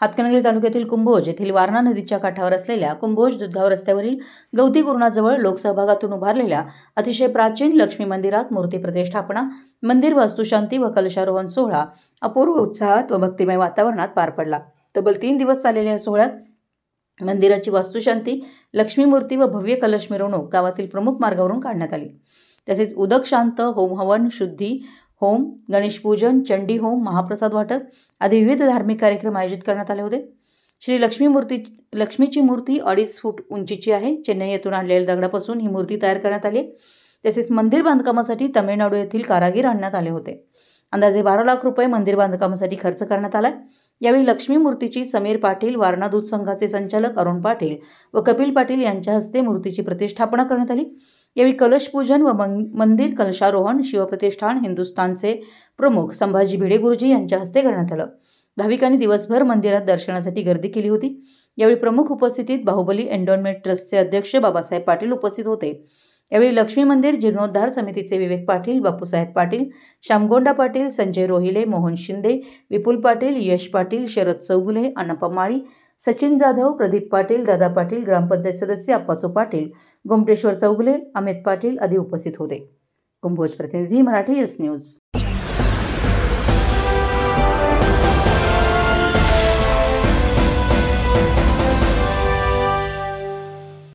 हातकणंगले तालुक्यातील कुंभोज येथील वारणा नदीच्या काठावर असलेल्या कुंभोज दुधगाव रस्त्यावरील गवती लोकसहभागातून उभारलेल्या अतिशय प्राचीन लक्ष्मी मंदिरात मूर्ती प्रतिष्ठापना मंदिर वास्तुशांती व कलशारोहण सोहळा अपूर्व उत्साहात व भक्तिमय वातावरणात पार पडला तब्बल तीन दिवस चाललेल्या या सोहळ्यात मंदिराची वास्तुशांती लक्ष्मी मूर्ती व भव्य कलश मिरवणूक गावातील प्रमुख मार्गावरून काढण्यात आली तसेच उदक शांत होम हवन शुद्धी होम गणेशपूजन चंडी होम महाप्रसाद वाटप आदी विविध धार्मिक कार्यक्रम आयोजित करण्यात आले होते श्री लक्ष्मी मूर्ती लक्ष्मीची मूर्ती अडीच फूट उंचीची आहे चेन्नई येथून आणलेल्या दगडापासून ही मूर्ती तयार करण्यात आली तसेच मंदिर बांधकामासाठी तमिळनाडू येथील कारागीर आणण्यात आले होते अंदाजे बारा लाख रुपये मंदिर बांधकामासाठी खर्च करण्यात आला यावेळी लक्ष्मी मूर्तीची समीर पाटील वारणा दूध संघाचे संचालक अरुण पाटील व कपिल पाटील यांच्या हस्ते मूर्तीची प्रतिष्ठापना करण्यात आली यावेळी कलशपूजन व मंदिर कलशारोहण शिवप्रतिष्ठान हिंदुस्थानचे प्रमुख संभाजी भिडे गुरुजी यांच्या हस्ते करण्यात आलं भाविकांनी दिवसभर मंदिरात दर्शनासाठी गर्दी केली होती यावेळी प्रमुख उपस्थितीत बाहुबली एन्डॉनमेंट ट्रस्टचे अध्यक्ष बाबासाहेब पाटील उपस्थित होते यावेळी लक्ष्मी मंदिर जीर्णोद्धार समितीचे विवेक पाटील बापूसाहेब पाटील श्यामगोंडा पाटील संजय रोहिले मोहन शिंदे विपुल पाटील यश पाटील शरद चौगुले अनपा माळी सचिन जाधव प्रदीप पाटील दादा पाटील ग्रामपंचायत सदस्य अप्पासो पाटील गोमटेश्वर चौगुले अमित पाटील आदी उपस्थित होते कुंभोज प्रतिनिधी मराठी एस न्यूज